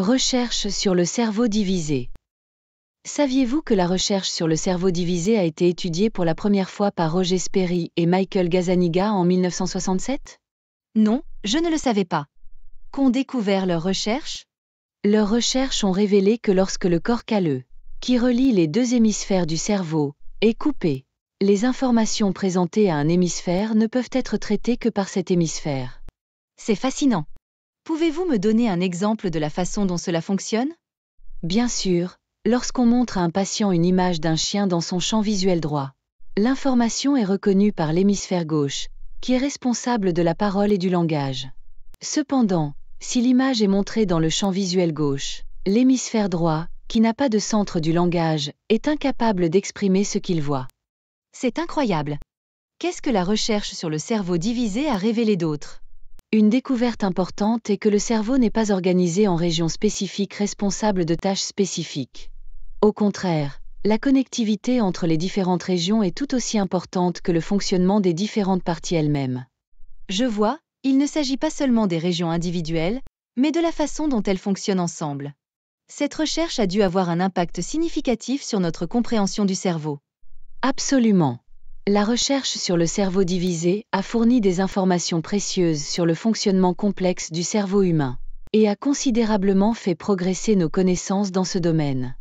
Recherche sur le cerveau divisé. Saviez-vous que la recherche sur le cerveau divisé a été étudiée pour la première fois par Roger Sperry et Michael Gazaniga en 1967 Non, je ne le savais pas. Qu'ont découvert leurs recherches Leurs recherches ont révélé que lorsque le corps calleux, qui relie les deux hémisphères du cerveau, est coupé, les informations présentées à un hémisphère ne peuvent être traitées que par cet hémisphère. C'est fascinant. Pouvez-vous me donner un exemple de la façon dont cela fonctionne Bien sûr, lorsqu'on montre à un patient une image d'un chien dans son champ visuel droit, l'information est reconnue par l'hémisphère gauche, qui est responsable de la parole et du langage. Cependant, si l'image est montrée dans le champ visuel gauche, l'hémisphère droit, qui n'a pas de centre du langage, est incapable d'exprimer ce qu'il voit. C'est incroyable. Qu'est-ce que la recherche sur le cerveau divisé a révélé d'autre une découverte importante est que le cerveau n'est pas organisé en régions spécifiques responsables de tâches spécifiques. Au contraire, la connectivité entre les différentes régions est tout aussi importante que le fonctionnement des différentes parties elles-mêmes. Je vois, il ne s'agit pas seulement des régions individuelles, mais de la façon dont elles fonctionnent ensemble. Cette recherche a dû avoir un impact significatif sur notre compréhension du cerveau. Absolument. La recherche sur le cerveau divisé a fourni des informations précieuses sur le fonctionnement complexe du cerveau humain et a considérablement fait progresser nos connaissances dans ce domaine.